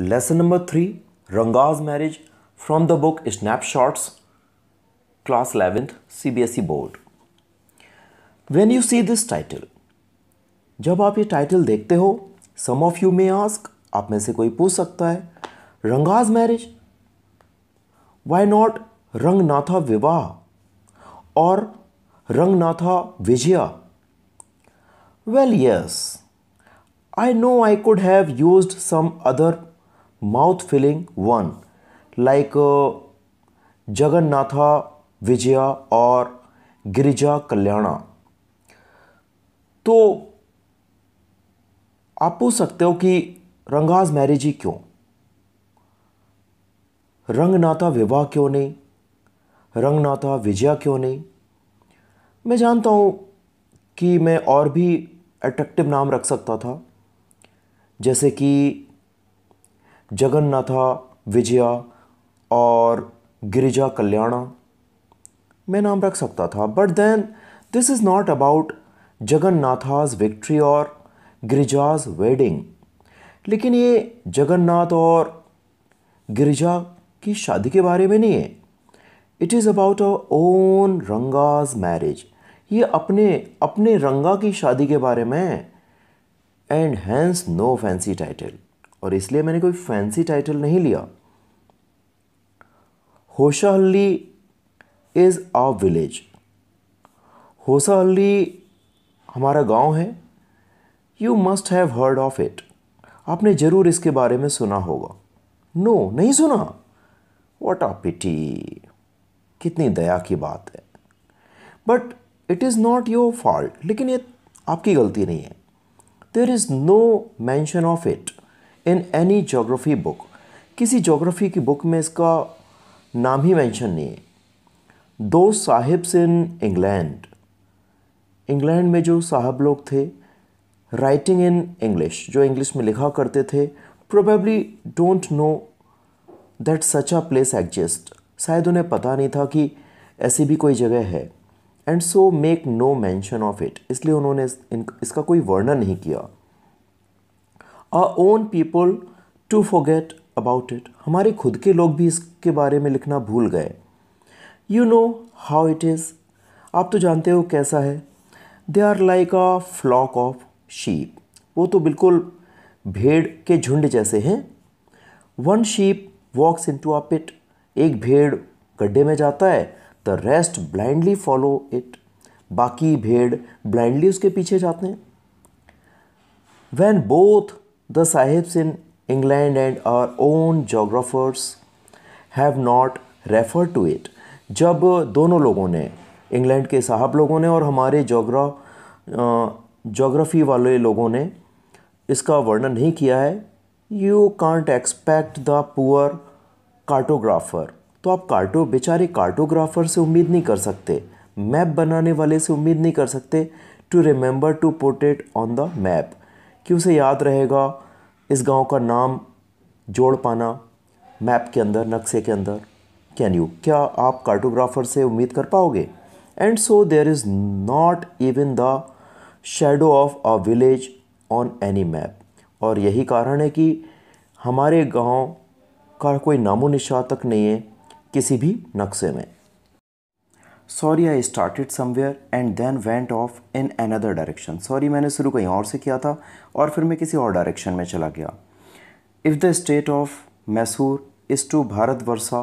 Lesson number three Ranga's marriage from the book snap snapshots class eleventh C B S E board when you see this title जब आप ये title देखते हो some of you may ask आप में से कोई पूछ सकता है रंगाज मैरिज वाई नॉट रंग नाथा विवाह और Ranganatha Vijaya well yes I know I could have use some other mouth filling one like Jagannatha Vijaya और गिरिजा कल्याणा तो आप पूछ सकते हो कि रंगाज मैरिज ही क्यों रंगनाथा विवाह क्यों नहीं रंगनाथा विजया क्यों नहीं मैं जानता हूँ कि मैं और भी अट्रैक्टिव नाम रख सकता था जैसे कि जगन्नाथा विजया और गिरिजा कल्याणा मैं नाम रख सकता था but then this is not about Jagannatha's victory और गिरिजाज वेडिंग लेकिन ये जगन्नाथ और गिरिजा की शादी के बारे में नहीं है it is about our own Ranga's marriage ये अपने अपने रंगा की शादी के बारे में है and hence no fancy title और इसलिए मैंने कोई फैंसी टाइटल नहीं लिया होशाहली इज़ आ विलेज होशाहली हमारा गांव है you must have heard of it आपने ज़रूर इसके बारे में सुना होगा नो no, नहीं सुना वॉट आ पिटी कितनी दया की बात है but it is not your fault लेकिन ये आपकी गलती नहीं है there is no mention of it in any geography book किसी जोग्राफ़ी की बुक में इसका नाम ही मेंशन नहीं है दो साहिब्स इन इंग्लैंड इंग्लैंड में जो साहब लोग थे राइटिंग इन इंग्लिश जो इंग्लिश में लिखा करते थे probably don't know that such a place exist शायद उन्हें पता नहीं था कि ऐसी भी कोई जगह है and so make no mention of it इसलिए उन्होंने इसका कोई वर्णन नहीं किया our own people to forget about it हमारे खुद के लोग भी इसके बारे में लिखना भूल गए you know how it is आप तो जानते हो कैसा है they are like a flock of sheep वो तो बिल्कुल भेड़ के झुंड जैसे हैं one sheep walks into a pit एक भेड़ गड्ढे में जाता है the rest blindly follow it बाकी भेड़ ब्लाइंडली उसके पीछे जाते हैं when both the sahibs in England and our own geographers have not refer to it जब दोनों लोगों ने इंग्लैंड के साहब लोगों ने और हमारे जोग्रा जोग्राफी वाले लोगों ने इसका वर्णन नहीं किया है you can't expect the poor cartographer तो आप कार्टो बेचारे कार्टोग्राफर से उम्मीद नहीं कर सकते मैप बनाने वाले से उम्मीद नहीं कर सकते to remember to put on the map कि उसे याद रहेगा इस गांव का नाम जोड़ पाना मैप के अंदर नक्शे के अंदर कैन यू क्या आप कार्टोग्राफर से उम्मीद कर पाओगे and so there is not even the shadow of a village on any map और यही कारण है कि हमारे गांव का कोई नामो निशा तक नहीं है किसी भी नक्शे में sorry I started somewhere and then went off in another direction sorry मैंने शुरू कहीं और से किया था और फिर मैं किसी और डायरेक्शन में चला गया if the state of Mysore is to Bharatvarsha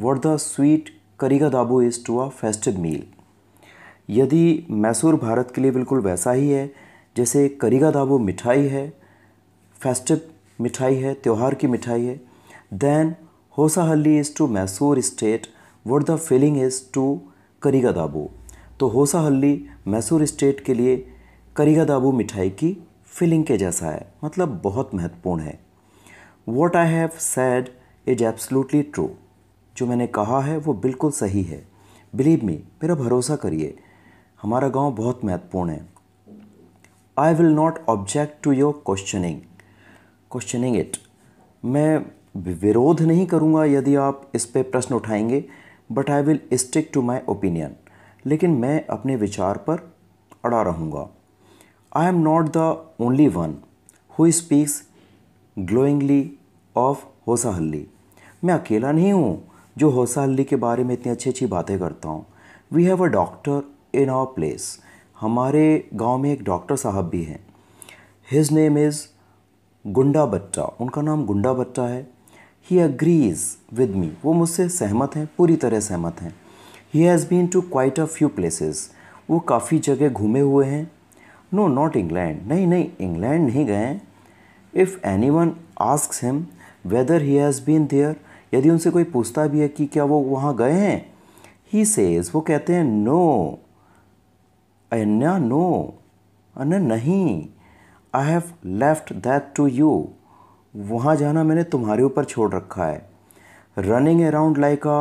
what the sweet karigadubu is to a festive meal यदि मैसूर भारत के लिए बिल्कुल वैसा ही है जैसे करीगा दाबू मिठाई है फेस्टिव मिठाई है त्यौहार की मिठाई है then Hosahalli is to Mysore state what the filling is to karigadubu तो हल्ली मैसूर स्टेट के लिए करीगा दाबू मिठाई की फिलिंग के जैसा है मतलब बहुत महत्वपूर्ण है what I have said is absolutely true जो मैंने कहा है वो बिल्कुल सही है बिलीव मी मेरा भरोसा करिए हमारा गांव बहुत महत्वपूर्ण है I will not object to your questioning questioning it मैं विरोध नहीं करूँगा यदि आप इस पर प्रश्न उठाएंगे but I will stick to my opinion लेकिन मैं अपने विचार पर अड़ा रहूँगा I am not the only one who speaks glowingly of Hosahalli मैं अकेला नहीं हूँ जो होसाहल्ली के बारे में इतनी अच्छी अच्छी बातें करता हूँ we have a doctor in our place हमारे गांव में एक डॉक्टर साहब भी हैं हिज नेम इज़ गुंडा बट्टा उनका नाम गुंडा बट्टा है ही अग्रीज विद मी वो मुझसे सहमत हैं पूरी तरह सहमत हैं he has been to quite a few places वो काफ़ी जगह घूमे हुए हैं नो नॉट इंग्लैंड नहीं नहीं इंग्लैंड नहीं गए हैं if any anyone ask him whether he has been there यदि उनसे कोई पूछता भी है कि क्या वो वहाँ गए हैं ही सेज वो कहते हैं नो अन्या नो अन्य नहीं I have left that to you वहाँ जाना मैंने तुम्हारे ऊपर छोड़ रखा है running around like a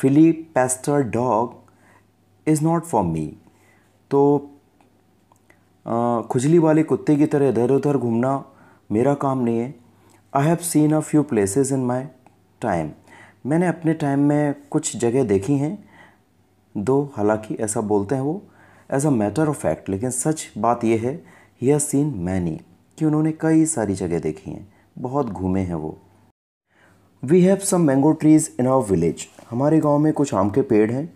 flea pestered dog is not for me तो आ, खुजली वाले कुत्ते की तरह इधर उधर घूमना मेरा काम नहीं है I have seen a few places in my time मैंने अपने टाइम में कुछ जगह देखी हैं दो हालांकि ऐसा बोलते हैं वो as a matter of fact लेकिन सच बात यह है ही हैज़ सीन मैनी कि उन्होंने कई सारी जगह देखी हैं बहुत घूमे हैं वो we have some mango trees in our village हमारे गांव में कुछ आम के पेड़ हैं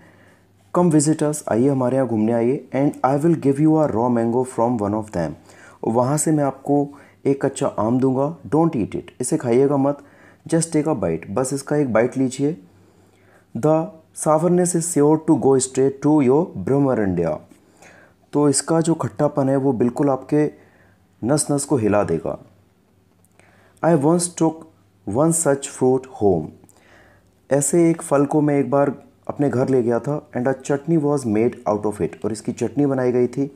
कम विजिटर्स आइए हमारे यहाँ घूमने आइए and I will give you our raw mango from one of them वहाँ से मैं आपको एक अच्छा आम दूंगा डोंट ईट इट इसे खाइएगा मत जस्ट टेक अ बाइट बस इसका एक बाइट लीजिए the sourness is sure to go straight to your ब्रह्मर इंडिया तो इसका जो खट्टापन है वो बिल्कुल आपके नस नस को हिला देगा I once took one such fruit home ऐसे एक फल को मैं एक बार अपने घर ले गया था and a chutney was made out of it और इसकी चटनी बनाई गई थी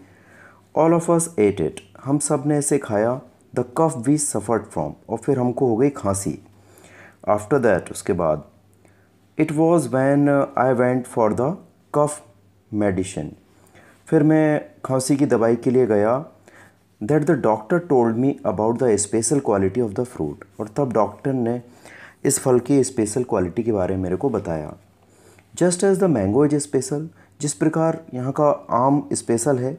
all of us ate it हम सब ने इसे खाया the cough we suffered from और फिर हमको हो गई खांसी आफ्टर दैट उसके बाद it was when I went for the cough medicine फिर मैं खांसी की दवाई के लिए गया that the doctor told me about the special quality of the fruit और तब डॉक्टर ने इस फल की स्पेशल क्वालिटी के बारे में मेरे को बताया just as the mango is special जिस प्रकार यहाँ का आम स्पेशल है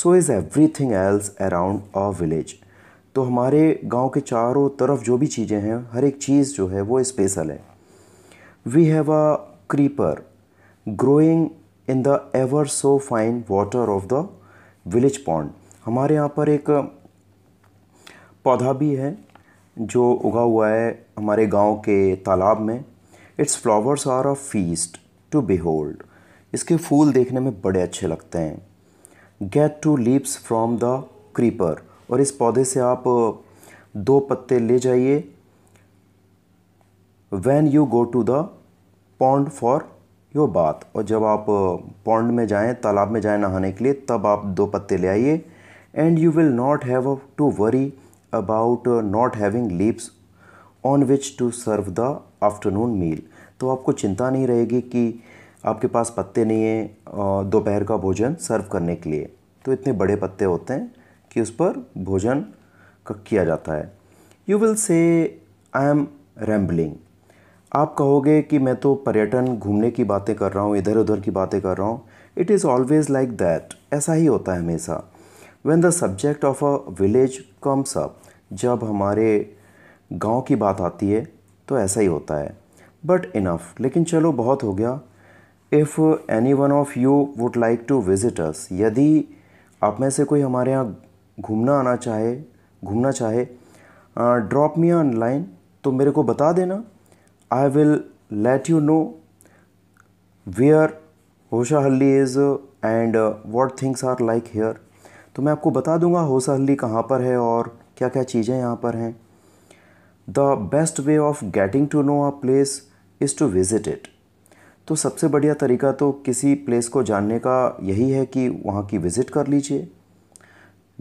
so is everything else around a village तो हमारे गांव के चारों तरफ जो भी चीज़ें हैं हर एक चीज़ जो है वो स्पेशल है we have a creeper growing in the ever so fine water of the village pond हमारे यहाँ पर एक पौधा भी है जो उगा हुआ है हमारे गांव के तालाब में its flowers are a feast to behold इसके फूल देखने में बड़े अच्छे लगते हैं get two leaves from the creeper और इस पौधे से आप दो पत्ते ले जाइए when you go to the pond for your bath और जब आप पौंड में जाएं तालाब में जाएं नहाने के लिए तब आप दो पत्ते ले आइए and you will not have to worry about uh, not having leaves on which to serve the afternoon meal तो आपको चिंता नहीं रहेगी कि आपके पास पत्ते नहीं हैं दोपहर का भोजन सर्व करने के लिए तो इतने बड़े पत्ते होते हैं कि उस पर भोजन किया जाता है you will say I am rambling आप कहोगे कि मैं तो पर्यटन घूमने की बातें कर रहा हूँ इधर उधर की बातें कर रहा हूँ it is always like that ऐसा ही होता है हमेशा when the subject of a village comes up जब हमारे गांव की बात आती है तो ऐसा ही होता है बट इनफ लेकिन चलो बहुत हो गया if any one of you would like to visit us यदि आप में से कोई हमारे यहाँ घूमना आना चाहे घूमना चाहे ड्रॉप मी ऑनलाइन तो मेरे को बता देना I will let you know where Hosahalli is and what things are like here तो मैं आपको बता दूंगा होसहली कहाँ पर है और क्या क्या चीज़ें यहाँ पर हैं the best way of getting to know a place is to visit it तो सबसे बढ़िया तरीका तो किसी प्लेस को जानने का यही है कि वहाँ की विज़िट कर लीजिए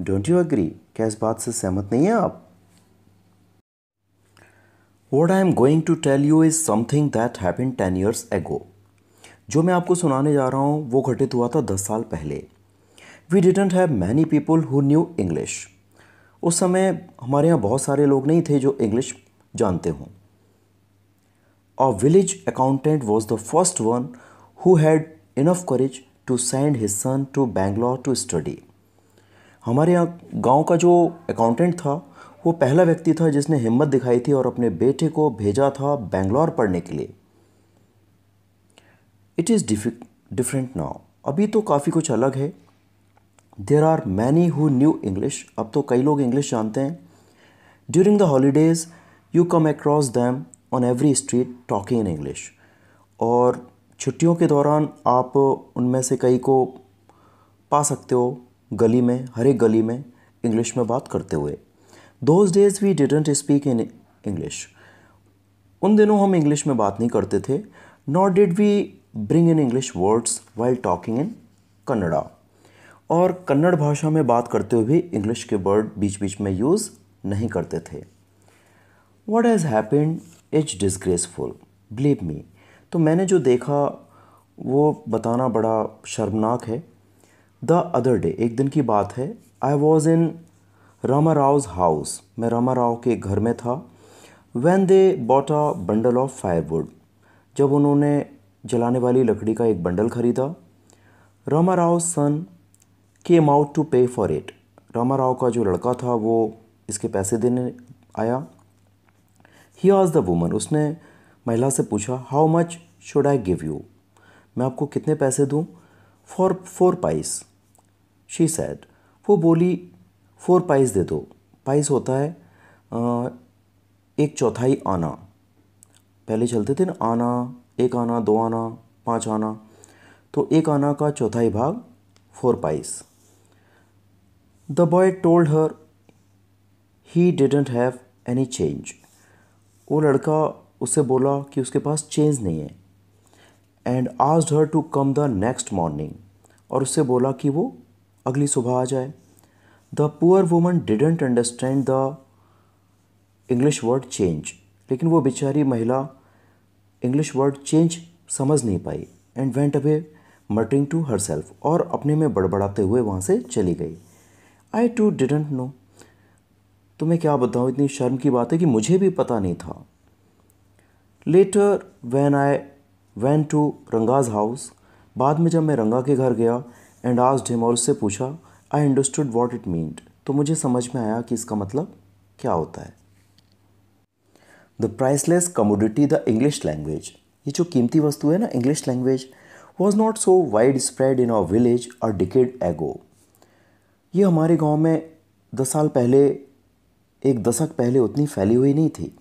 डोंट यू एग्री क्या इस बात से सहमत नहीं है आप what I am going to tell you is something that happen ten years ago जो मैं आपको सुनाने जा रहा हूँ वो घटित हुआ था दस साल पहले we didn't have many people who knew English उस समय हमारे यहाँ बहुत सारे लोग नहीं थे जो इंग्लिश जानते हों a village accountant was the first one who had enough courage to send his son to Bangalore to study हमारे यहाँ गांव का जो अकाउंटेंट था वो पहला व्यक्ति था जिसने हिम्मत दिखाई थी और अपने बेटे को भेजा था बैंगलोर पढ़ने के लिए इट इज़ डिफरेंट नाउ अभी तो काफ़ी कुछ अलग है there are many who knew English अब तो कई लोग इंग्लिश जानते हैं during the holidays you come across them on every street talking in English और छुट्टियों के दौरान आप उनमें से कई को पा सकते हो गली में हर एक गली में इंग्लिश में बात करते हुए those days we didn't speak in English उन दिनों हम इंग्लिश में बात नहीं करते थे not did we bring in English words while talking in Kannada और कन्नड़ भाषा में बात करते हुए भी इंग्लिश के वर्ड बीच बीच में यूज़ नहीं करते थे what has happened it's disgraceful believe me तो मैंने जो देखा वो बताना बड़ा शर्मनाक है द अदर डे एक दिन की बात है I was in Rama Rao's house मैं रामा राव के घर में था when they bought a bundle of firewood जब उन्होंने जलाने वाली लकड़ी का एक बंडल खरीदा Rama Rao son came out to pay for it Rama Rao का जो लड़का था वो इसके पैसे देने आया ही आज द वूमन उसने महिला से पूछा how much should I give you मैं आपको कितने पैसे दूँ for four pice she said वो बोली फोर पाइस दे दो पाइस होता है एक चौथाई आना पहले चलते थे ना आना एक आना दो आना पाँच आना तो एक आना का चौथाई भाग four pice the boy told her he didn't have any change वो लड़का उससे बोला कि उसके पास चेंज नहीं है and asked her to come the next morning और उससे बोला कि वो अगली सुबह आ जाए the poor woman didn't understand the English word change लेकिन वो बेचारी महिला इंग्लिश वर्ड चेंज समझ नहीं पाई and went away muttering to herself और अपने में बड़बड़ाते हुए वहाँ से चली गई आई टू डिडेंट नो तो मैं क्या बताऊँ इतनी शर्म की बात है कि मुझे भी पता नहीं था later when I went to Ranga's house बाद में जब मैं रंगा के घर गया एंड आज ढिम और उससे पूछा I understood what it meant तो मुझे समझ में आया कि इसका मतलब क्या होता है the priceless commodity the English language ये जो कीमती वस्तु है ना English language was not so widespread in our village और डिकेड एगो ये हमारे गांव में दस साल पहले एक दशक पहले उतनी फैली हुई नहीं थी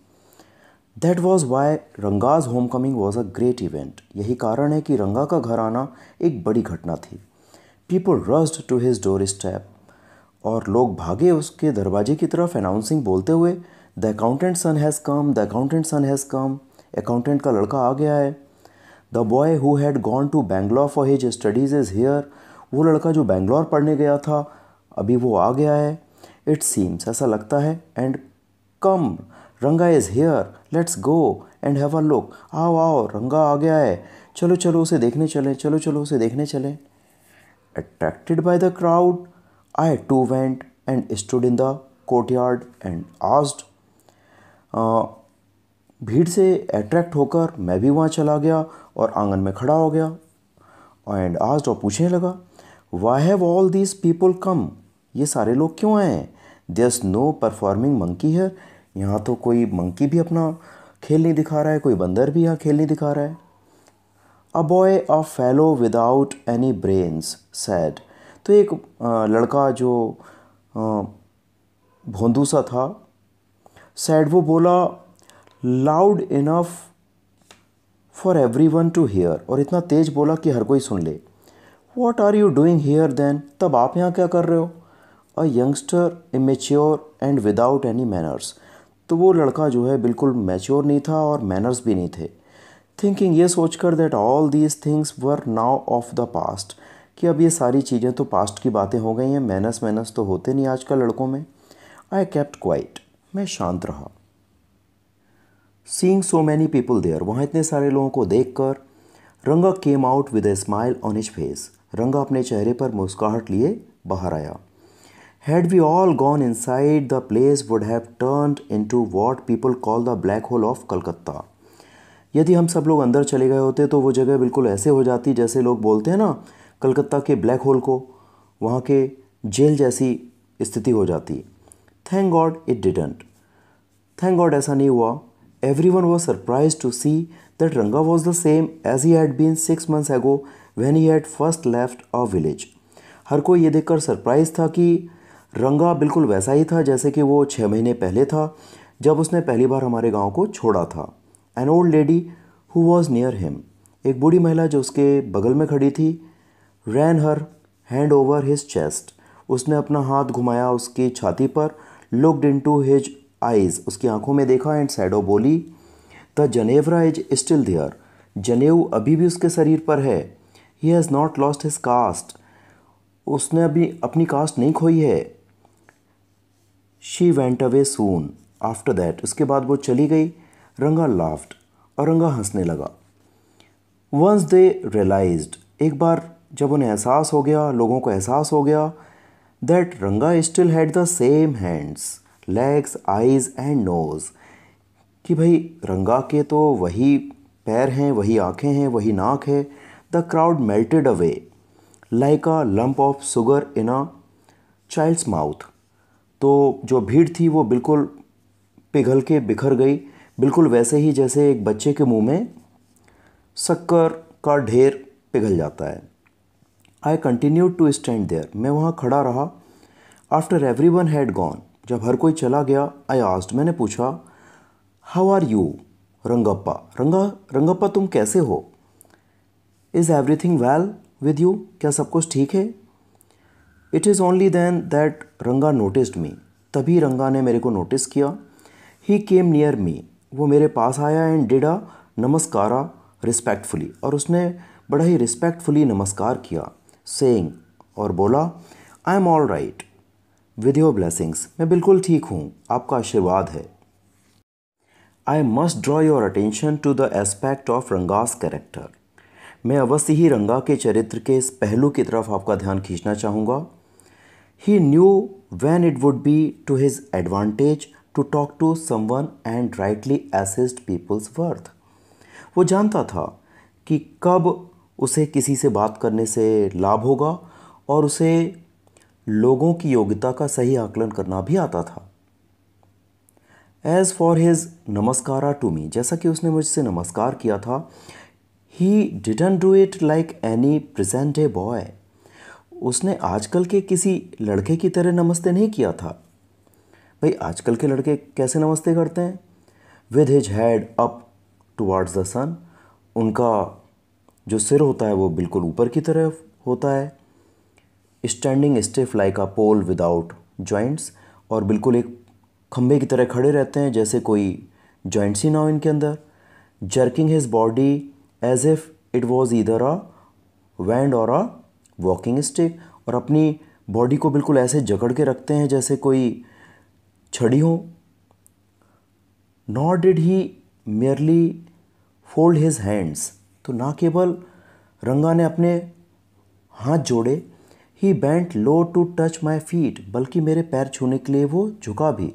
that was why Ranga's homecoming was a great event यही कारण है कि रंगा का घर आना एक बड़ी घटना थी people rushed to his doorstep और लोग भागे उसके दरवाजे की तरफ अनाउंसिंग बोलते हुए the accountant son has come the accountant son has come accountant का लड़का आ गया है the boy who had gone to Bangalore for his studies is here वो लड़का जो बैंगलोर पढ़ने गया था अभी वो आ गया है इट सीम्स ऐसा लगता है and come Ranga is here let's go and have a look आओ आओ रंगा आ गया है चलो चलो उसे देखने चलें चलो चलो उसे देखने चलें attracted by the crowd I too went and stood in the courtyard and asked भीड़ से अट्रैक्ट होकर मैं भी वहाँ चला गया और आंगन में खड़ा हो गया एंड आस्ड और पूछने लगा why have all these people come ये सारे लोग क्यों आए हैं देस नो परफॉर्मिंग मंकी है यहाँ तो कोई मंकी भी अपना खेल नहीं दिखा रहा है कोई बंदर भी यहाँ खेल नहीं दिखा रहा है a boy a fellow without any brains said तो एक लड़का जो भोंदू सा था सैड वो बोला loud enough for everyone to hear और इतना तेज बोला कि हर कोई सुन ले what are you doing here then तब आप यहाँ क्या कर रहे हो a youngster immature and without any manners तो वो लड़का जो है बिल्कुल मैच्योर नहीं था और मैनर्स भी नहीं थे थिंकिंग ये सोच कर that all these things were now of the past कि अब ये सारी चीज़ें तो पास्ट की बातें हो गई हैं मैनर्स मैनर्स तो होते नहीं आजकल लड़कों में आई कैप्ट क्वाइट मैं शांत रहा seeing so many people there वहाँ इतने सारे लोगों को देख कर Ranga came out with a smile on his face Ranga अपने चेहरे पर मुस्काहट लिए बाहर आया Had we all gone inside, the place would have turned into what people call the black hole of Calcutta. यदि हम सब लोग अंदर चले गए होते तो वो जगह बिल्कुल ऐसे हो जाती जैसे लोग बोलते हैं ना कलकत्ता के ब्लैक होल को वहाँ के जेल जैसी स्थिति हो जाती thank God it didn't thank God ऐसा नहीं हुआ everyone was surprise to see that Ranga was the same as he had been six months ago when he had first left a village हर कोई ये देखकर सरप्राइज था कि रंगा बिल्कुल वैसा ही था जैसे कि वो छः महीने पहले था जब उसने पहली बार हमारे गांव को छोड़ा था an old lady who was near him एक बूढ़ी महिला जो उसके बगल में खड़ी थी ran her hand over his chest उसने अपना हाथ घुमाया उसकी छाती पर looked into his eyes उसकी आंखों में देखा एंड सैडो बोली the janewara is still there जनेव अभी भी उसके शरीर पर है he has not lost his caste उसने अभी अपनी कास्ट नहीं खोई है she went away soon after that उसके बाद वो चली गई रंगा लाफ्ट और रंगा हंसने लगा वंस दे रियलाइज एक बार जब उन्हें एहसास हो गया लोगों को एहसास हो गया that Ranga still had the same hands legs eyes and nose कि भाई रंगा के तो वही पैर हैं वही आँखें हैं वही नाक है the crowd melted away like a lump of sugar in a child's mouth तो जो भीड़ थी वो बिल्कुल पिघल के बिखर गई बिल्कुल वैसे ही जैसे एक बच्चे के मुंह में शक्कर का ढेर पिघल जाता है I continue to stand there मैं वहाँ खड़ा रहा after everyone had gone जब हर कोई चला गया आई आस्ट मैंने पूछा हाउ आर यू रंगप्पा रंगा रंगप्पा तुम कैसे हो is everything well with you क्या सब कुछ ठीक है it is only then that Ranga noticed me तभी रंगा ने मेरे को नोटिस किया ही केम नियर मी वो मेरे पास आया एंड डिडा नमस्कारा रिस्पेक्टफुली और उसने बड़ा ही रिस्पेक्टफुली नमस्कार किया सेंग और बोला I am all right with your blessings मैं बिल्कुल ठीक हूँ आपका आशीर्वाद है I must draw your attention to the aspect of Ranga's character मैं अवश्य ही रंगा के चरित्र के इस पहलू की तरफ आपका ध्यान खींचना चाहूँगा He knew when it would be to his advantage to talk to someone and rightly assessed people's worth. वो जानता था कि कब उसे किसी से बात करने से लाभ होगा और उसे लोगों की योग्यता का सही आकलन करना भी आता था as for his namaskara to me जैसा कि उसने मुझसे नमस्कार किया था he didn't do it like any present a boy उसने आजकल के किसी लड़के की तरह नमस्ते नहीं किया था भाई आजकल के लड़के कैसे नमस्ते करते हैं with his head up towards the sun उनका जो सिर होता है वो बिल्कुल ऊपर की तरफ होता है standing stiff like a pole without joints और बिल्कुल एक खम्भे की तरह खड़े रहते हैं जैसे कोई जॉइंट्स ही ना हो इनके अंदर jerking his body as if it was इधर अ वैंड और अ वॉकिंग स्टिक और अपनी बॉडी को बिल्कुल ऐसे जकड़ के रखते हैं जैसे कोई छड़ी हो not did he merely fold his hands तो ना केवल रंगा ने अपने हाथ जोड़े ही bent low to touch my feet बल्कि मेरे पैर छूने के लिए वो झुका भी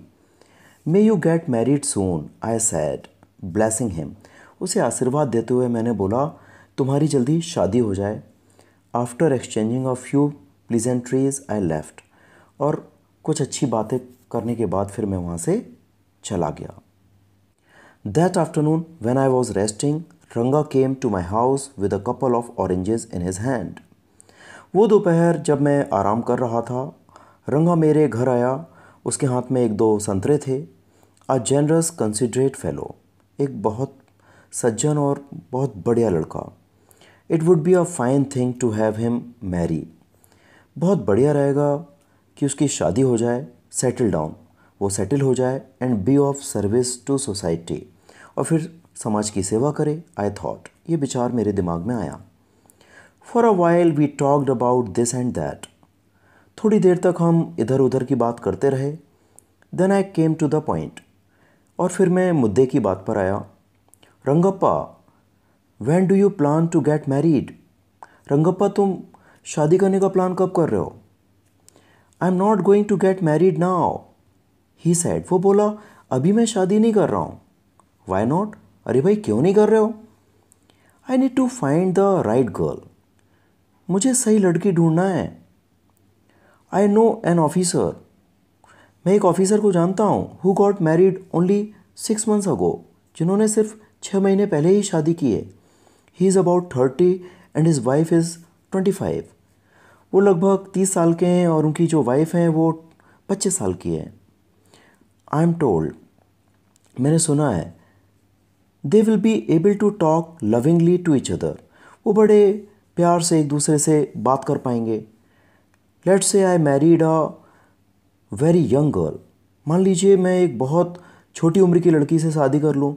may you get married soon I said blessing him उसे आशीर्वाद देते हुए मैंने बोला तुम्हारी जल्दी शादी हो जाए after exchanging of few pleasantries I left और कुछ अच्छी बातें करने के बाद फिर मैं वहाँ से चला गया that afternoon when I was resting Ranga came to my house with a couple of oranges in his hand वो दोपहर जब मैं आराम कर रहा था रंगा मेरे घर आया उसके हाथ में एक दो संतरे थे अ जनरस कंसिडरेट फेलो एक बहुत सज्जन और बहुत बढ़िया लड़का it would be a fine thing to have him marry बहुत बढ़िया रहेगा कि उसकी शादी हो जाए सेटल डाउन वो सेटल हो जाए and be of service to society और फिर समाज की सेवा करे आई थॉट ये विचार मेरे दिमाग में आया for a while we talked about this and that थोड़ी देर तक हम इधर उधर की बात करते रहे then I came to the point और फिर मैं मुद्दे की बात पर आया Rangappa when do you plan to get married Rangappa तुम शादी करने का प्लान कब कर रहे हो I am not going to get married now he said वो बोला अभी मैं शादी नहीं कर रहा हूँ वाई नॉट अरे भाई क्यों नहीं कर रहे हो I need to find the right girl मुझे सही लड़की ढूंढना है आई नो एन ऑफिसर मैं एक ऑफिसर को जानता हूँ who got married only six months ago जिन्होंने सिर्फ छः महीने पहले ही शादी की है he is about thirty and his wife is twenty five वो लगभग तीस साल के हैं और उनकी जो वाइफ हैं वो पच्चीस साल की है आई एम टोल्ड मैंने सुना है they will be able to talk lovingly to each other वो बड़े प्यार से एक दूसरे से बात कर पाएंगे let say I married a very young girl मान लीजिए मैं एक बहुत छोटी उम्र की लड़की से शादी कर लूँ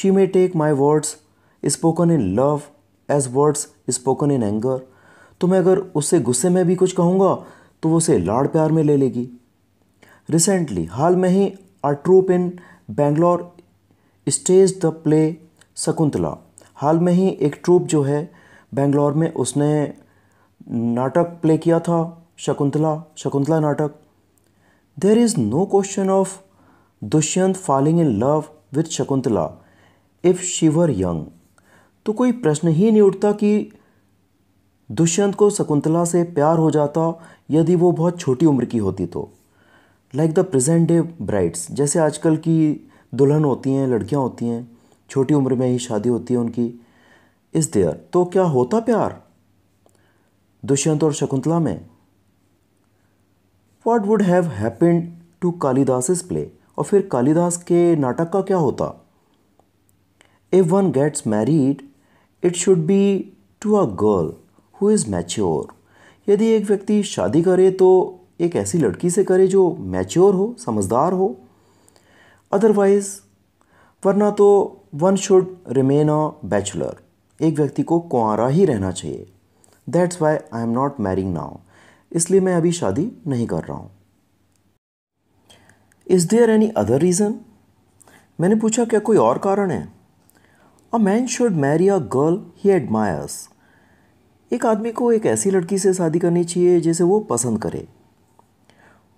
she may take my words spoken in love as words spoken in anger तो मैं अगर उससे गुस्से में भी कुछ कहूँगा तो वो उसे लाड़ प्यार में ले लेगी रिसेंटली हाल में ही a troupe in Bangalore staged the play Shakuntala हाल में ही एक ट्रूप जो है बेंगलोर में उसने नाटक प्ले किया था शकुंतला शकुंतला नाटक there is no question of Dushyanta falling in love with Shakuntala if she were young तो कोई प्रश्न ही नहीं उठता कि दुष्यंत को शकुंतला से प्यार हो जाता यदि वो बहुत छोटी उम्र की होती तो like the present day brides जैसे आजकल की दुल्हन होती हैं लड़कियां होती हैं छोटी उम्र में ही शादी होती है उनकी इस देयर तो क्या होता प्यार दुष्यंत और शकुंतला में what would have happened to Kalidasa play और फिर कालिदास के नाटक का क्या होता if one gets married it should be to a girl who is mature यदि एक व्यक्ति शादी करे तो एक ऐसी लड़की से करे जो मैच्योर हो समझदार हो अदरवाइज़ वरना तो one should remain a bachelor एक व्यक्ति को कुआरा ही रहना चाहिए that's why I am not marrying now इसलिए मैं अभी शादी नहीं कर रहा हूँ is there any other reason मैंने पूछा क्या कोई और कारण है a man should marry a girl he admires एक आदमी को एक ऐसी लड़की से शादी करनी चाहिए जिसे वो पसंद करे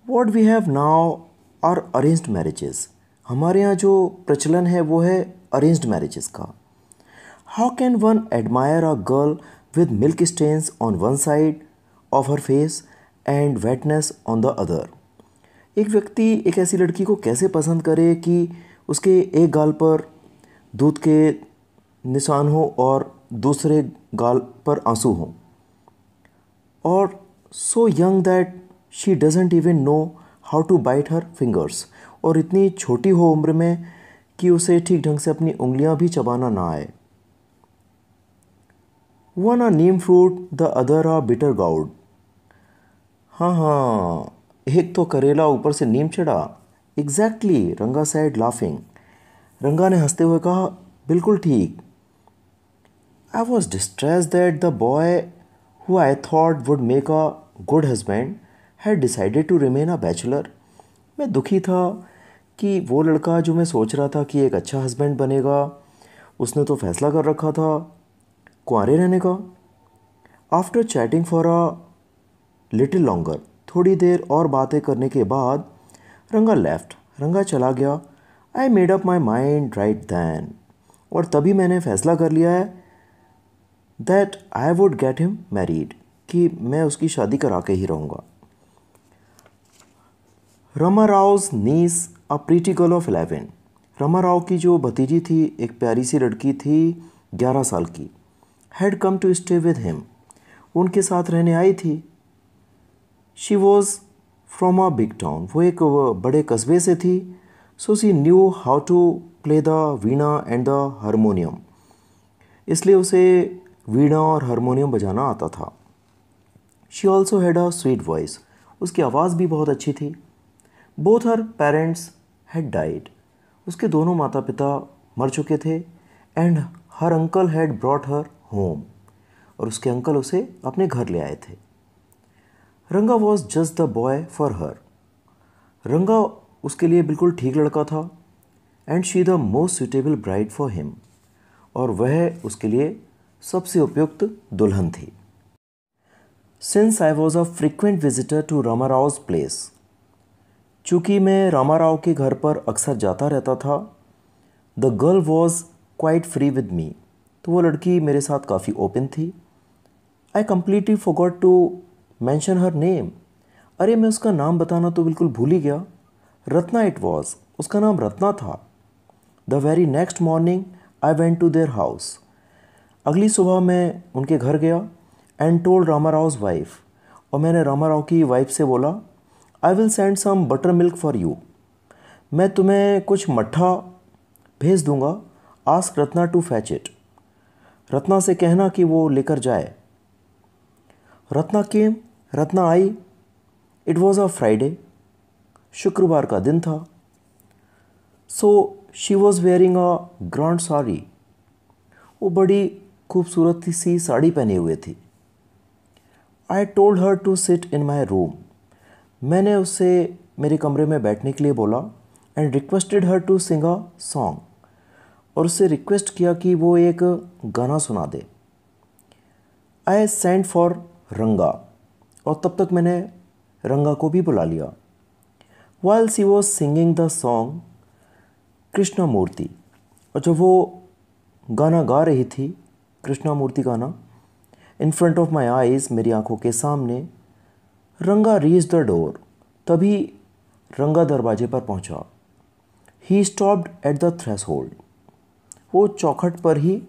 what we have now are arranged marriages हमारे यहाँ जो प्रचलन है वो है अरेंज्ड मैरिजेस का how can one admire a girl with milk stains on one side of her face and wetness on the other एक व्यक्ति एक ऐसी लड़की को कैसे पसंद करे कि उसके एक गाल पर दूध के निशान हो और दूसरे गाल पर आंसू हों और so young that she doesn't even know how to bite her fingers और इतनी छोटी हो उम्र में कि उसे ठीक ढंग से अपनी उंगलियां भी चबाना ना आए one a neem fruit the other a bitter gourd हाँ हाँ एक तो करेला ऊपर से नीम चढ़ा exactly exactly, Ranga said laughing Ranga ने हंसते हुए कहा बिल्कुल ठीक I was distressed that the boy who I thought would make a good husband had decided to remain a bachelor. मैं दुखी था कि वो लड़का जो मैं सोच रहा था कि एक अच्छा हस्बैंड बनेगा उसने तो फैसला कर रखा था कुंवारे रहने का after chatting for a little longer थोड़ी देर और बातें करने के बाद रंगा लेफ्ट रंगा चला गया I made up my mind right then और तभी मैंने फैसला कर लिया है that I would get him married कि मैं उसकी शादी करा के ही रहूँगा Rama Rao niece a pretty girl of eleven Rama Rao की जो भतीजी थी एक प्यारी सी लड़की थी ग्यारह साल की had come to stay with him उनके साथ रहने आई थी she was from a big town वो एक बड़े कस्बे से थी so she knew how to play the veena and the harmonium इसलिए उसे वीणा और हारमोनियम बजाना आता था she also had a sweet voice उसकी आवाज़ भी बहुत अच्छी थी both her parents had died उसके दोनों माता पिता मर चुके थे and her uncle had brought her home और उसके अंकल उसे अपने घर ले आए थे Ranga was just the boy for her Ranga उसके लिए बिल्कुल ठीक लड़का था and she the most suitable bride for him और वह उसके लिए सबसे उपयुक्त दुल्हन थी since I was a frequent visitor to Rama Rao's place चूँकि मैं रामा राव के घर पर अक्सर जाता रहता था the girl was quite free with me तो वो लड़की मेरे साथ काफ़ी ओपन थी I completely forgot to mention her name अरे मैं उसका नाम बताना तो बिल्कुल भूल ही गया रत्ना इट वॉज उसका नाम रत्ना था the very next morning I went to their house अगली सुबह मैं उनके घर गया and told Rama Rao wife और मैंने रामा राव की वाइफ से बोला I will send some buttermilk for you मैं तुम्हें कुछ मट्ठा भेज दूंगा ask Ratna to fetch it Ratna से कहना कि वो लेकर जाए रत्ना केम रत्ना आई इट वॉज़ अ फ्राइडे शुक्रवार का दिन था सो she was wearing a grand sari वो बड़ी खूबसूरत सी साड़ी पहने हुए थी I told her to sit in my room मैंने उससे मेरे कमरे में बैठने के लिए बोला and requested her to sing a song और उससे रिक्वेस्ट किया कि वो एक गाना सुना दे आई सेंड फॉर रंगा और तब तक मैंने रंगा को भी बुला लिया वाइल सी वो singing the song Krishna Murthy और जब वो गाना गा रही थी कृष्णा मूर्ति का ना in front of my eyes मेरी आंखों के सामने रंगा रीज द डोर तभी रंगा दरवाजे पर पहुंचा ही stopped at the threshold वो चौखट पर ही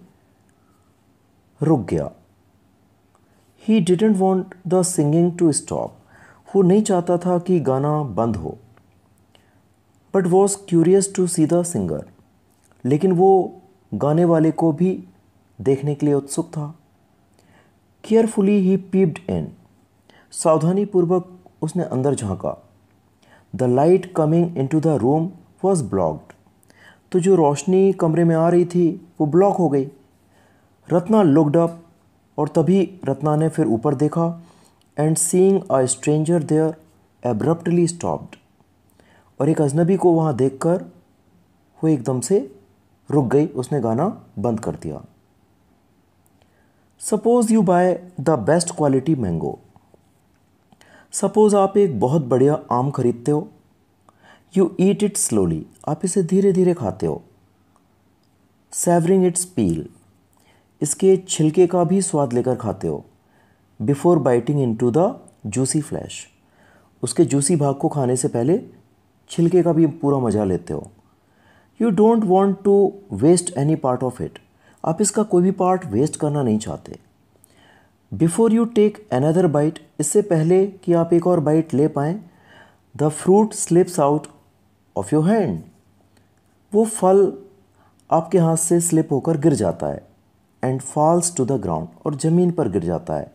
रुक गया he didn't want the singing to stop वो नहीं चाहता था कि गाना बंद हो but was curious to see the singer लेकिन वो गाने वाले को भी देखने के लिए उत्सुक था केयरफुली ही पीप्ड इन सावधानीपूर्वक उसने अंदर झांका the light coming into the room was blocked तो जो रोशनी कमरे में आ रही थी वो ब्लॉक हो गई रत्ना लुकड अप और तभी रत्ना ने फिर ऊपर देखा and seeing a stranger there abruptly stopped और एक अजनबी को वहाँ देखकर वो एकदम से रुक गई उसने गाना बंद कर दिया suppose you buy the best quality mango suppose आप एक बहुत बढ़िया आम खरीदते हो यू ईट इट स्लोली आप इसे धीरे धीरे खाते हो सेवरिंग इट्स पील इसके छिलके का भी स्वाद लेकर खाते हो before biting into the juicy flesh उसके जूसी भाग को खाने से पहले छिलके का भी पूरा मज़ा लेते हो you don't want to waste any part of it आप इसका कोई भी पार्ट वेस्ट करना नहीं चाहते before you take another bite इससे पहले कि आप एक और बाइट ले पाएँ the fruit slips out of your hand वो फल आपके हाथ से स्लिप होकर गिर जाता है and falls to the ground और ज़मीन पर गिर जाता है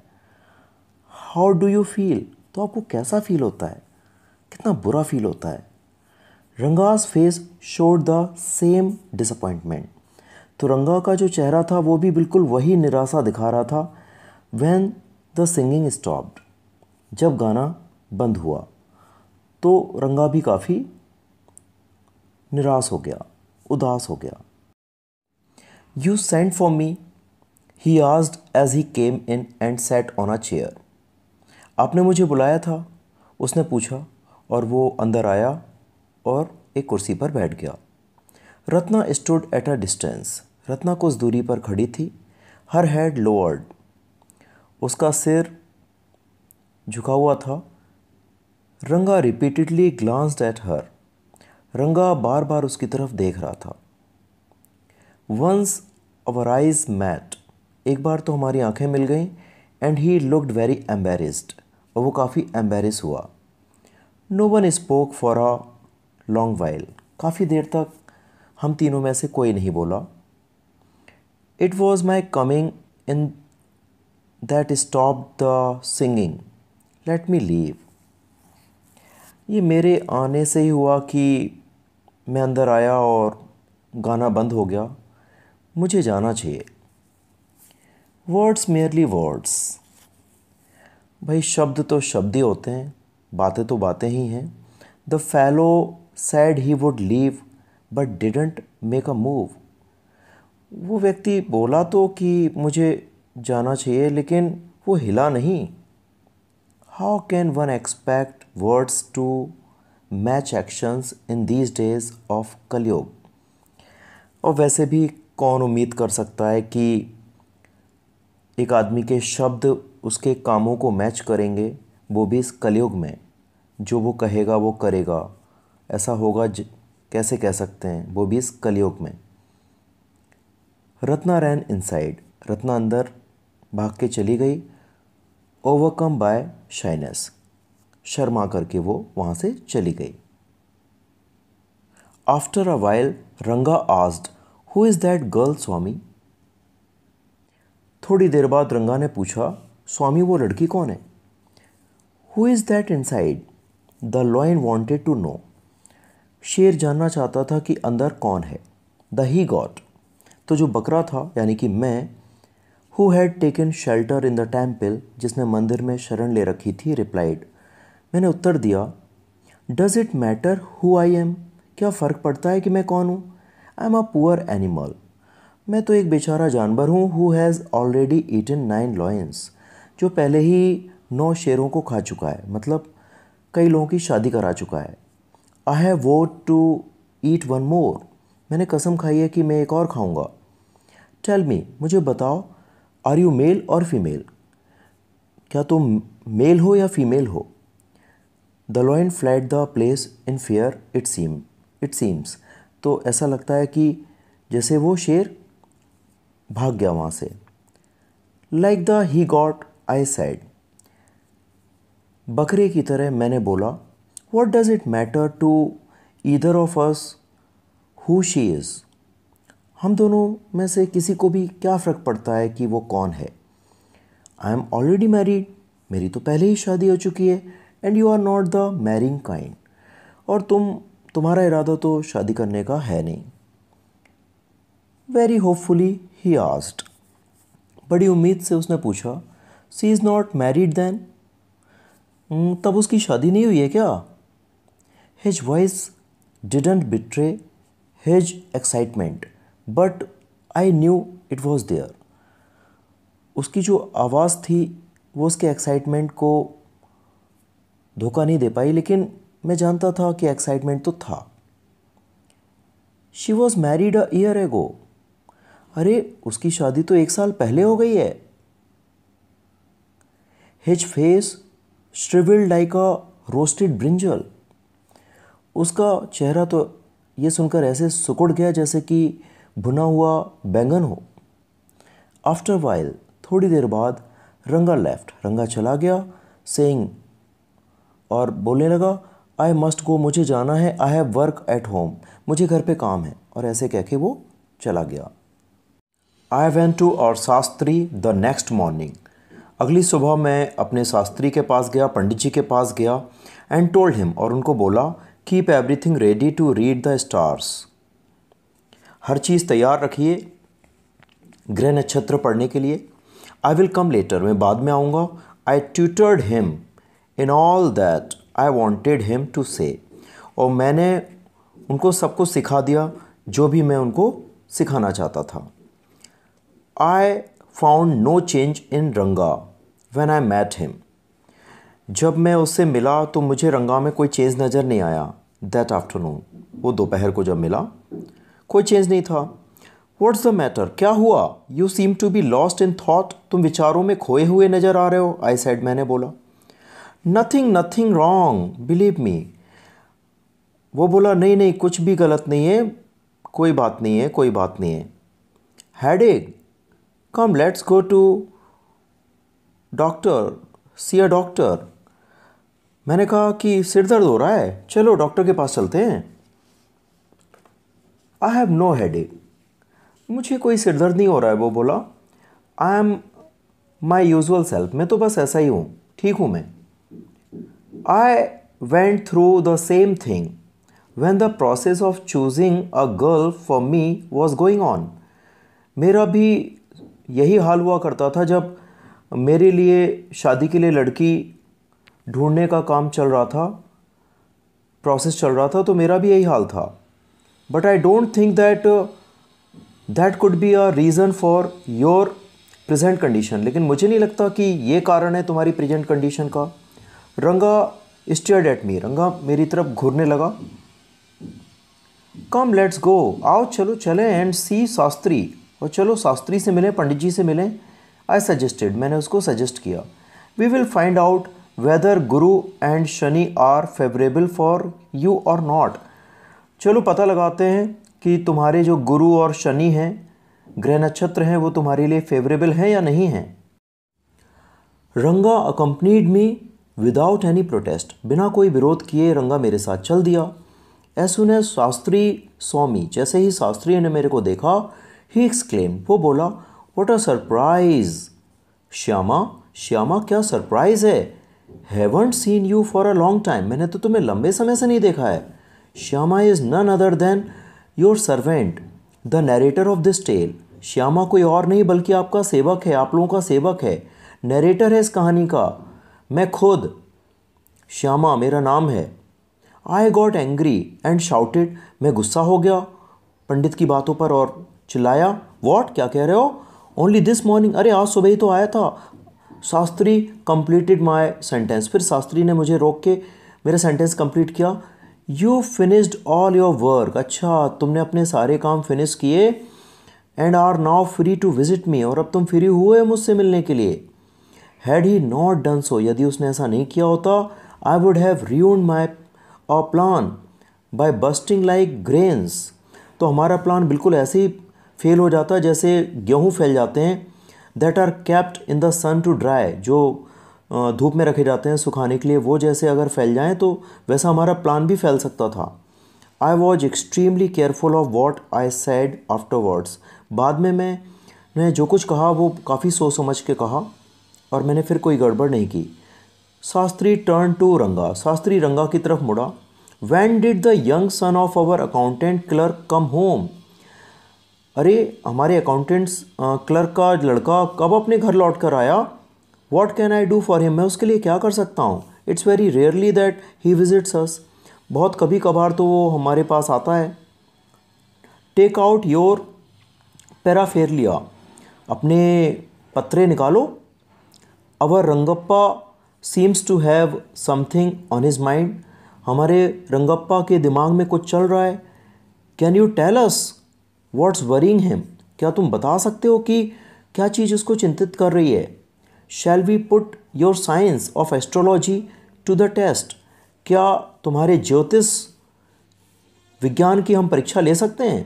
हाउ डू यू फील तो आपको कैसा फील होता है कितना बुरा फील होता है Ranga's face showed the same disappointment तुरंगा का जो चेहरा था वो भी बिल्कुल वही निराशा दिखा रहा था वैन द सिंगिंग स्टॉप्ड जब गाना बंद हुआ तो रंगा भी काफ़ी निराश हो गया उदास हो गया you send for me he आज as he came in and sat on a chair आपने मुझे बुलाया था उसने पूछा और वो अंदर आया और एक कुर्सी पर बैठ गया Ratna stood at a distance Ratna कुछ दूरी पर खड़ी थी हर हेड लोअर्ड उसका सिर झुका हुआ था रंगा रिपीटेडली ग्लांस्ड एट हर रंगा बार बार उसकी तरफ देख रहा था वंस अवर आइज मैट एक बार तो हमारी आंखें मिल गईं and he looked very embarrassed और वो काफ़ी एम्बेरस हुआ no one spoke for a long while काफ़ी देर तक हम तीनों में से कोई नहीं बोला It was my coming in that stopped the singing. Let me leave. ये मेरे आने से ही हुआ कि मैं अंदर आया और गाना बंद हो गया मुझे जाना चाहिए वर्ड्स मेयरली वर्ड्स भाई शब्द तो शब्द ही होते हैं बातें तो बातें ही हैं the fellow said he would leave but didn't make a move वो व्यक्ति बोला तो कि मुझे जाना चाहिए लेकिन वो हिला नहीं how can one expect words to match actions in these days of Kaliyug और वैसे भी कौन उम्मीद कर सकता है कि एक आदमी के शब्द उसके कामों को मैच करेंगे वो भी इस कलयुग में जो वो कहेगा वो करेगा ऐसा होगा ज, कैसे कह सकते हैं वो भी इस कलयुग में रत्ना रैन इनसाइड रत्ना अंदर भाग के चली गई ओवरकम बाय शाइनेस शर्मा करके वो वहाँ से चली गई after a while Ranga asked who is that girl Swami थोड़ी देर बाद रंगा ने पूछा स्वामी वो लड़की कौन है who is that inside the lion wanted to know शेर जानना चाहता था कि अंदर कौन है द ही गॉड तो जो बकरा था यानी कि मैं who had taken shelter in the temple जिसने मंदिर में शरण ले रखी थी रिप्लाइड मैंने उत्तर दिया does it matter who I am क्या फ़र्क पड़ता है कि मैं कौन हूँ I am a poor animal मैं तो एक बेचारा जानवर हूँ who has already eaten nine lions जो पहले ही नौ शेरों को खा चुका है मतलब कई लोगों की शादी करा चुका है I have vowed to eat one more मैंने कसम खाई है कि मैं एक और खाऊंगा टेल मी मुझे बताओ आर यू मेल और फीमेल क्या तुम मेल हो या फीमेल हो the lion fled the place in fear it seem it seems तो ऐसा लगता है कि जैसे वो शेर भाग गया वहाँ से like the he goat I said बकरे की तरह मैंने बोला what does it matter to either of us who she is हम दोनों में से किसी को भी क्या फ़र्क पड़ता है कि वो कौन है आई एम ऑलरेडी मैरिड मेरी तो पहले ही शादी हो चुकी है and you are not the marrying kind और तुम तुम्हारा इरादा तो शादी करने का है नहीं वेरी होपफुली ही आस्ट बड़ी उम्मीद से उसने पूछा she is not married then तब उसकी शादी नहीं हुई है क्या his voice didn't betray his excitement but I knew it was there उसकी जो आवाज़ थी वो उसके एक्साइटमेंट को धोखा नहीं दे पाई लेकिन मैं जानता था कि एक्साइटमेंट तो था she was married a year ago अरे उसकी शादी तो एक साल पहले हो गई है his face shrivelled like a roasted brinjal उसका चेहरा तो ये सुनकर ऐसे सुकुड़ गया जैसे कि भुना हुआ बैंगन हो आफ्टर वाइल थोड़ी देर बाद रंगा लेफ्ट रंगा चला गया सेइंग और बोलने लगा आई मस्ट गो मुझे जाना है I have work at home मुझे घर पे काम है और ऐसे कह के वो चला गया आई वेंट टू और शास्त्री द नेक्स्ट मॉर्निंग अगली सुबह मैं अपने शास्त्री के पास गया पंडित जी के पास गया एंड टोल्ड हिम और उनको बोला keep everything ready to read the stars हर चीज़ तैयार रखिए ग्रह नक्षत्र पढ़ने के लिए आई विल कम लेटर मैं बाद में आऊँगा I tutored him in all that I wanted him to say और मैंने उनको सब कुछ सिखा दिया जो भी मैं उनको सिखाना चाहता था I found no change in Ranga when I mat him जब मैं उससे मिला तो मुझे रंगा में कोई चेंज नज़र नहीं आया दैट आफ्टरनून वो दोपहर को जब मिला कोई चेंज नहीं था व्हाट्स द मैटर क्या हुआ you seem to be lost in thought तुम विचारों में खोए हुए नज़र आ रहे हो आई सेड मैंने बोला nothing nothing wrong believe me वो बोला नहीं नहीं कुछ भी गलत नहीं है कोई बात नहीं है कोई बात नहीं है हैड एग कम let's go to doctor see a doctor मैंने कहा कि सिर दर्द हो रहा है चलो डॉक्टर के पास चलते हैं आई हैव नो हेड मुझे कोई सिरदर्द नहीं हो रहा है वो बोला I am my usual self मैं तो बस ऐसा ही हूँ ठीक हूँ मैं I went through the same thing when the process of choosing a girl for me was going on मेरा भी यही हाल हुआ करता था जब मेरे लिए शादी के लिए लड़की ढूंढने का काम चल रहा था प्रोसेस चल रहा था तो मेरा भी यही हाल था but i don't think that uh, that could be a reason for your present condition लेकिन मुझे नहीं लगता कि ये कारण है तुम्हारी present condition का रंगा stared at me रंगा मेरी तरफ घूरने लगा कम लेट्स गो आओ चलो चले एंड सी शास्त्री और चलो शास्त्री से मिलें पंडित जी से मिलें आई सजेस्टेड मैंने उसको सजेस्ट किया we will find out whether Guru and Shani are favourable for you और नॉट चलो पता लगाते हैं कि तुम्हारे जो गुरु और शनि हैं ग्रह नक्षत्र हैं वो तुम्हारे लिए फेवरेबल हैं या नहीं हैं Ranga accompanied me without any protest बिना कोई विरोध किए रंगा मेरे साथ चल दिया ऐसु ने शास्त्री स्वामी जैसे ही शास्त्री ने मेरे को देखा ही एक्सक्लेम वो बोला what a surprise Shyama Shyama क्या सरप्राइज़ है haven't seen you for a long time मैंने तो तुम्हें लंबे समय से नहीं देखा है Shyama is none other than your servant the narrator of this tale Shyama कोई और नहीं बल्कि आपका सेवक है आप लोगों का सेवक है नरेटर है इस कहानी का मैं खुद श्यामा मेरा नाम है I got angry and shouted मैं गुस्सा हो गया पंडित की बातों पर और चिल्लाया वॉट क्या कह रहे हो ओनली दिस मॉर्निंग अरे आज सुबह ही तो आया था शास्त्री कंप्लीटेड माई सेंटेंस फिर शास्त्री ने मुझे रोक के मेरा सेंटेंस कंप्लीट किया you finished all your work अच्छा तुमने अपने सारे काम फिनिश किए and are now free to visit me और अब तुम फ्री हुए मुझसे मिलने के लिए had he not done so यदि उसने ऐसा नहीं किया होता I would have ruined my a plan by bursting like grains तो हमारा प्लान बिल्कुल ऐसे ही फेल हो जाता है जैसे गेहूँ फैल जाते हैं that are kept in the sun to dry जो धूप में रखे जाते हैं सुखाने के लिए वो जैसे अगर फैल जाएँ तो वैसा हमारा प्लान भी फैल सकता था I was extremely careful of what I said afterwards बाद में मैंने जो कुछ कहा वो काफ़ी सोच समझ के कहा और मैंने फिर कोई गड़बड़ नहीं की शास्त्री टर्न टू रंगा शास्त्री रंगा की तरफ मुड़ा when did the young son of our accountant clerk come home अरे हमारे अकाउंटेंट्स क्लर्क का लड़का कब अपने घर लौट कर आया what can I do for him मैं उसके लिए क्या कर सकता हूँ it's very rarely that he visits us बहुत कभी कभार तो वो हमारे पास आता है टेक आउट योर पैराफेरलिया अपने पत्रे निकालो our Rangappa seems to have something on his mind हमारे रंगप्पा के दिमाग में कुछ चल रहा है can you tell us what's worrying him क्या तुम बता सकते हो कि क्या चीज़ उसको चिंतित कर रही है shall we put your science of astrology to the test क्या तुम्हारे ज्योतिष विज्ञान की हम परीक्षा ले सकते हैं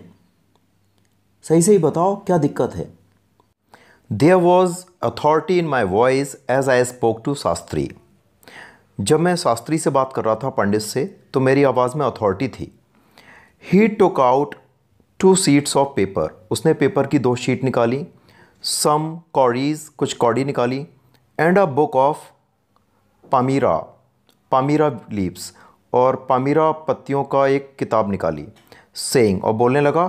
सही सही बताओ क्या दिक्कत है there was authority in my voice as I spoke to Shastri जब मैं शास्त्री से बात कर रहा था पंडित से तो मेरी आवाज़ में अथॉरिटी थी he took out two sheets of paper उसने पेपर की दो शीट निकाली सम कॉडीज़ कुछ कॉडी निकाली and a book of palmyra palmyra leaves और पामीरा पत्तियों का एक किताब निकाली सेंग और बोलने लगा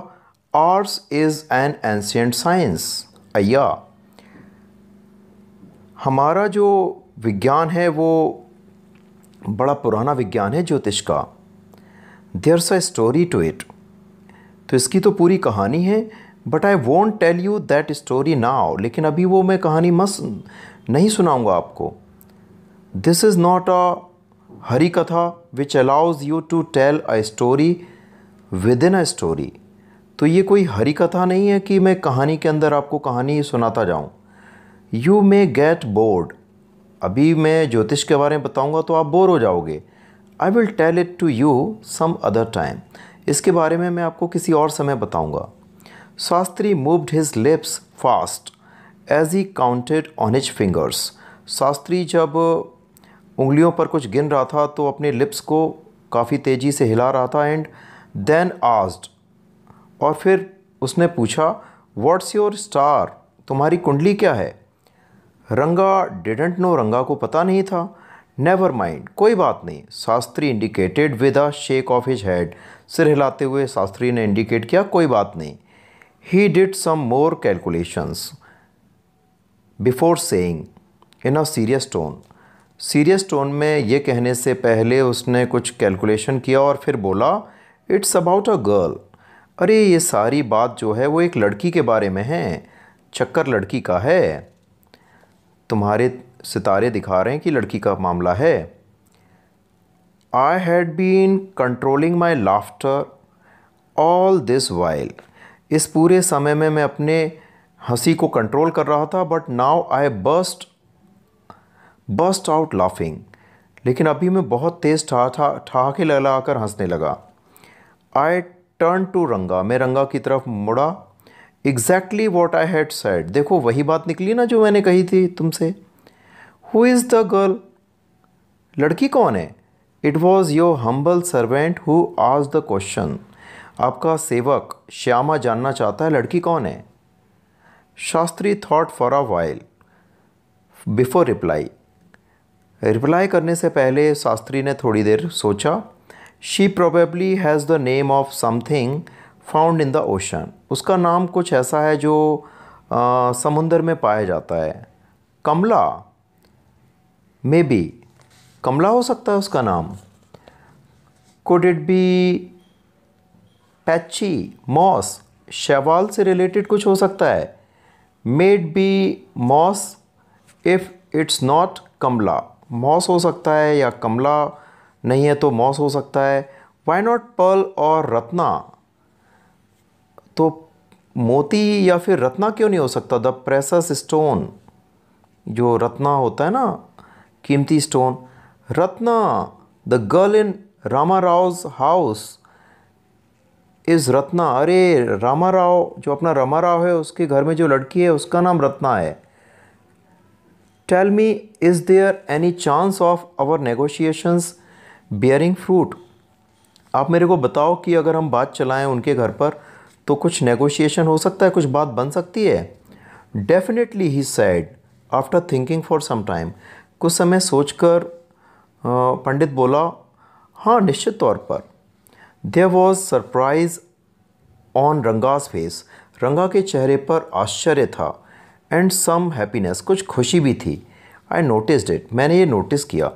ours is an ancient science अया हमारा जो विज्ञान है वो बड़ा पुराना विज्ञान है ज्योतिष का there's a story to it तो इसकी तो पूरी कहानी है but I won't tell you that story now लेकिन अभी वो मैं कहानी मस नहीं सुनाऊंगा आपको this is not a Harikatha which allows you to tell a story within a story तो ये कोई हरी कथा नहीं है कि मैं कहानी के अंदर आपको कहानी सुनाता जाऊँ यू मे गेट बोर्ड अभी मैं ज्योतिष के बारे में बताऊँगा तो आप बोर हो जाओगे I will tell it to you some other time इसके बारे में मैं आपको किसी और समय बताऊँगा Shastri moved his lips fast as he counted on his fingers. Shastri जब उंगलियों पर कुछ गिन रहा था तो अपने लिप्स को काफ़ी तेज़ी से हिला रहा था एंड देन आस्ड और फिर उसने पूछा व्हाट्स योर स्टार तुम्हारी कुंडली क्या है रंगा डिडेंट नो रंगा को पता नहीं था नेवर माइंड कोई बात नहीं Shastri indicated with a shake of his head सिर हिलाते हुए शास्त्री ने इंडिकेट किया कोई बात नहीं He did some more calculations before saying in a serious tone. Serious tone में ये कहने से पहले उसने कुछ कैलकुलेशन किया और फिर बोला इट्स अबाउट अ गर्ल अरे ये सारी बात जो है वो एक लड़की के बारे में है चक्कर लड़की का है तुम्हारे सितारे दिखा रहे हैं कि लड़की का मामला है I had been controlling my laughter all this while इस पूरे समय में मैं अपने हंसी को कंट्रोल कर रहा था but now I burst burst out laughing लेकिन अभी मैं बहुत तेज़ ठहा था ठहाके लगा कर हंसने लगा आई टर्न टू रंगा मैं रंगा की तरफ मुड़ा exactly what I had said देखो वही बात निकली ना जो मैंने कही थी तुमसे हु इज़ द गर्ल लड़की कौन है it was your humble servant who आज द क्वेश्चन आपका सेवक श्यामा जानना चाहता है लड़की कौन है Shastri thought for a while before reply reply करने से पहले शास्त्री ने थोड़ी देर सोचा she probably has the name of something found in the ocean उसका नाम कुछ ऐसा है जो आ, समुंदर में पाया जाता है कमला मे बी कमला हो सकता है उसका नाम could it be Pachi moss शैवाल से रिलेटेड कुछ हो सकता है maybe moss if it's not Kamala moss हो सकता है या कमला नहीं है तो मॉस हो सकता है वाई नॉट पर्ल और रत्ना तो मोती या फिर रत्ना क्यों नहीं हो सकता द प्रेसस स्टोन जो रत्ना होता है ना कीमती stone Ratna the girl in Rama Rao's house is Ratna अरे रामा राव जो अपना रामा राव है उसके घर में जो लड़की है उसका नाम रत्ना है tell me is there any chance of our negotiations bearing fruit आप मेरे को बताओ कि अगर हम बात चलाएं उनके घर पर तो कुछ नेगोशिएशन हो सकता है कुछ बात बन सकती है definitely he said after thinking for some time कुछ समय सोचकर पंडित बोला हाँ निश्चित तौर पर there was surprise on Ranga's face Ranga के चेहरे पर आश्चर्य था एंड सम हैप्पीनेस कुछ खुशी भी थी आई नोटिस इट मैंने ये नोटिस किया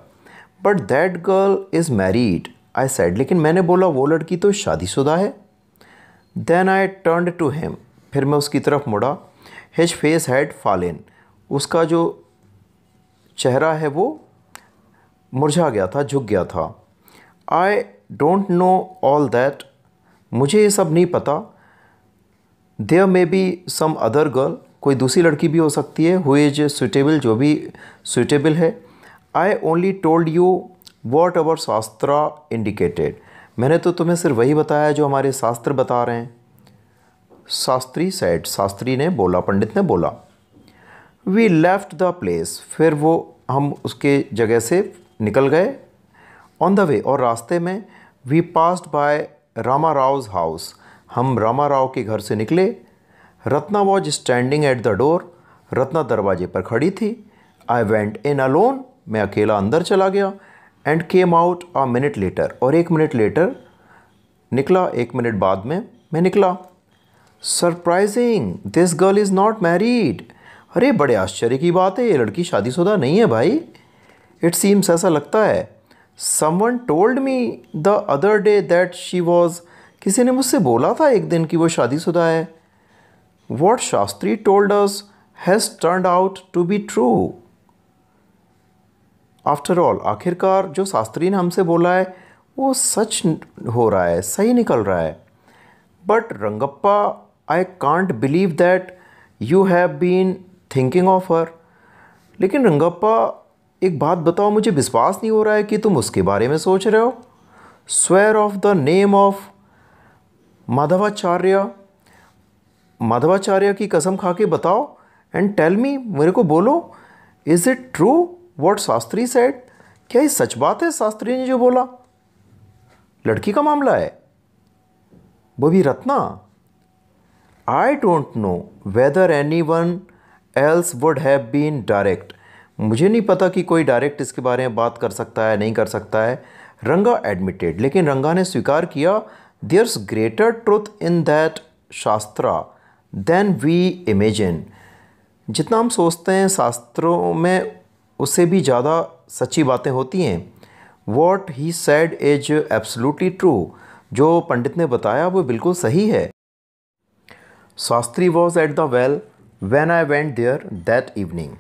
but that girl is married I said लेकिन मैंने बोला वो लड़की तो शादीशुदा है then I turn to him फिर मैं उसकी तरफ मुड़ा हिज फेस हैड फालिन उसका जो चेहरा है वो मुरझा गया था झुक गया था I don't know all that मुझे ये सब नहीं पता there may be some other girl कोई दूसरी लड़की भी हो सकती है हु इज सुटेबल जो भी सुटेबल है I only told you what our shastra indicated मैंने तो तुम्हें सिर्फ वही बताया जो हमारे शास्त्र बता रहे हैं शास्त्री सेट शास्त्री ने बोला पंडित ने बोला वी लेफ्ट द प्लेस फिर वो हम उसके जगह से निकल गए ऑन द वे और रास्ते में we passed by Rama Rao house हम रामा राव के घर से निकले Ratna was standing at the door Ratna दरवाजे पर खड़ी थी आई वेंट इन अलोन मैं अकेला अंदर चला गया and came out a minute later और एक मिनट लेटर निकला एक मिनट बाद में मैं निकला surprising this girl is not married अरे बड़े आश्चर्य की बात है ये लड़की शादीशुदा नहीं है भाई इट सीम्स ऐसा लगता है someone told me the other day that she was किसी ने मुझसे बोला था एक दिन कि वो शादीशुदा है what Shastri told us has turned out to be true after all आखिरकार जो शास्त्री ने हमसे बोला है वो सच हो रहा है सही निकल रहा है but Rangappa I can't believe that you have been thinking of her लेकिन रंगप्पा एक बात बताओ मुझे विश्वास नहीं हो रहा है कि तुम उसके बारे में सोच रहे हो swear of the name of Madhvacharya Madhvacharya की कसम खा के बताओ एंड टेल मी मेरे को बोलो is it true what Shastri said क्या ये सच बात है शास्त्री ने जो बोला लड़की का मामला है वो भी Ratna I don't know whether anyone else would have been direct मुझे नहीं पता कि कोई डायरेक्ट इसके बारे में बात कर सकता है नहीं कर सकता है रंगा एडमिटेड लेकिन रंगा ने स्वीकार किया there's greater truth in that shastra than we imagine जितना हम सोचते हैं शास्त्रों में उससे भी ज़्यादा सच्ची बातें होती हैं what he said is absolutely true जो पंडित ने बताया वो बिल्कुल सही है Shastri was at the well when I went there that evening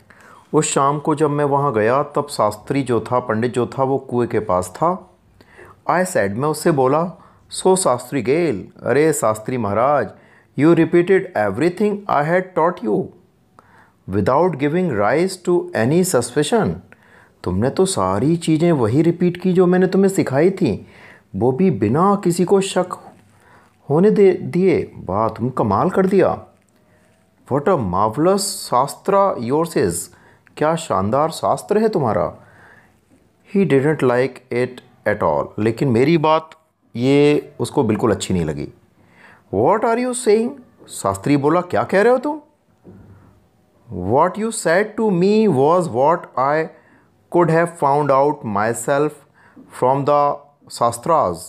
उस शाम को जब मैं वहाँ गया तब शास्त्री जो था पंडित जो था वो कुएँ के पास था आई सैड मैं उससे बोला सो शास्त्री गेल अरे Shastri Maharaj you repeated everything I had taught you without giving rise to any suspicion तुमने तो सारी चीज़ें वही रिपीट की जो मैंने तुम्हें सिखाई थी वो भी बिना किसी को शक होने दे दिए वाह तुम कमाल कर दिया वॉट अ मावलस शास्त्रा योर्सेज क्या शानदार शास्त्र है तुम्हारा he didn't like it at all लेकिन मेरी बात ये उसको बिल्कुल अच्छी नहीं लगी what are you saying Shastri बोला क्या कह रहे हो तुम what you said to me was what I could have found out myself from the shastras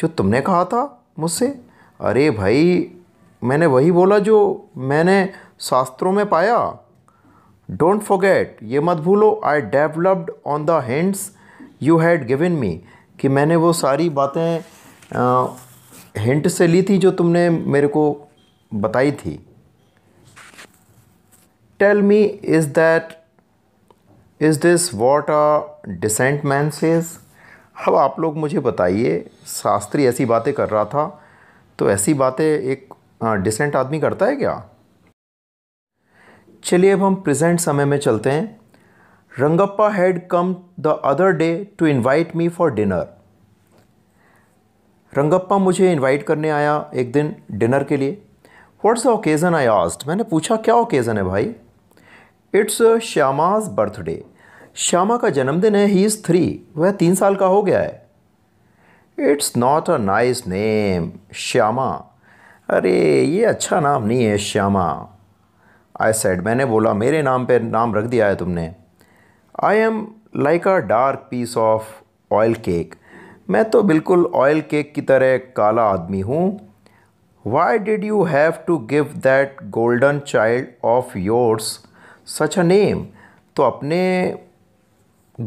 जो तुमने कहा था मुझसे अरे भाई मैंने वही बोला जो मैंने शास्त्रों में पाया डोंट फोगेट ये मत भूलो I developed on the hints you had given me कि मैंने वो सारी बातें हिंट से ली थी जो तुमने मेरे को बताई थी tell me is that is this what a decent man says अब आप लोग मुझे बताइए शास्त्री ऐसी बातें कर रहा था तो ऐसी बातें एक डिसेंट आदमी करता है क्या चलिए अब हम प्रेजेंट समय में चलते हैं Rangappa had come the other day to invite me for dinner Rangappa मुझे इनवाइट करने आया एक दिन डिनर के लिए what's the occasion I asked मैंने पूछा क्या ओकेज़न है भाई इट्स श्यामाज बर्थडे श्यामा का जन्मदिन है ही इज़ थ्री वह तीन साल का हो गया है it's not a nice name Shyama अरे ये अच्छा नाम नहीं है श्यामा आई सेड मैंने बोला मेरे नाम पे नाम रख दिया है तुमने I am like a dark piece of oil cake मैं तो बिल्कुल ऑयल केक की तरह काला आदमी हूँ why did you have to give that golden child of yours such a name तो अपने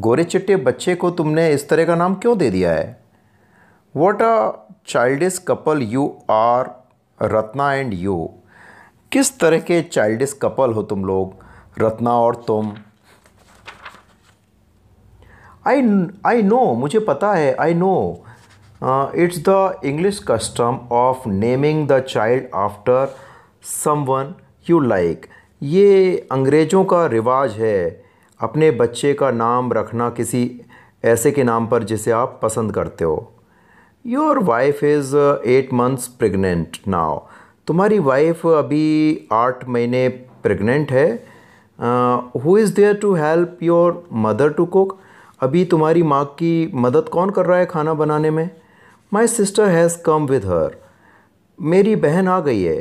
गोरे चिट्टे बच्चे को तुमने इस तरह का नाम क्यों दे दिया है what a childish couple you are Ratna and you किस तरह के चाइल्डिस कपल हो तुम लोग रत्ना और तुम आई आई नो मुझे पता है I know it's the English custom of naming the child after someone you like ये अंग्रेज़ों का रिवाज है अपने बच्चे का नाम रखना किसी ऐसे के नाम पर जिसे आप पसंद करते हो your wife is eight months pregnant now तुम्हारी वाइफ अभी आठ महीने प्रेग्नेंट है who is there to help your mother to cook अभी तुम्हारी माँ की मदद कौन कर रहा है खाना बनाने में my sister has come with her मेरी बहन आ गई है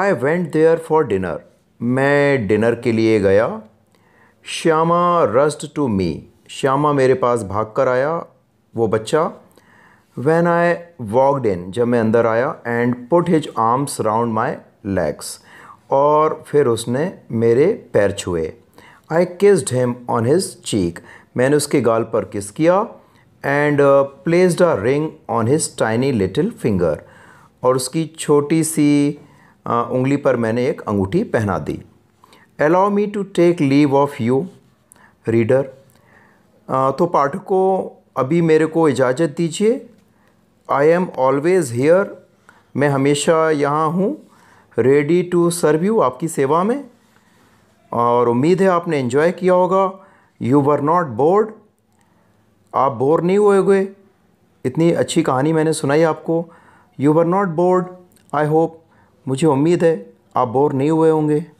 I went there for dinner मैं डिनर के लिए गया Shyama rushed to me Shyama मेरे पास भाग कर आया वो बच्चा वैन आई वॉकड इन जब मैं अंदर आया and put his arms round my legs और फिर उसने मेरे पैर छुए I kissed him on his cheek मैंने उसके गाल पर किस किया and placed a ring on his tiny little finger और उसकी छोटी सी uh, उंगली पर मैंने एक अंगूठी पहना दी allow me to take leave of you reader तो पाठकों अभी मेरे को इजाज़त दीजिए आई एम ऑलवेज़ हेयर मैं हमेशा यहाँ हूँ रेडी टू सर्व यू आपकी सेवा में और उम्मीद है आपने इन्जॉय किया होगा यू वर नॉट बोर्ड आप बोर नहीं हुए हुए इतनी अच्छी कहानी मैंने सुनाई आपको you were not bored I hope मुझे उम्मीद है आप बोर नहीं हुए होंगे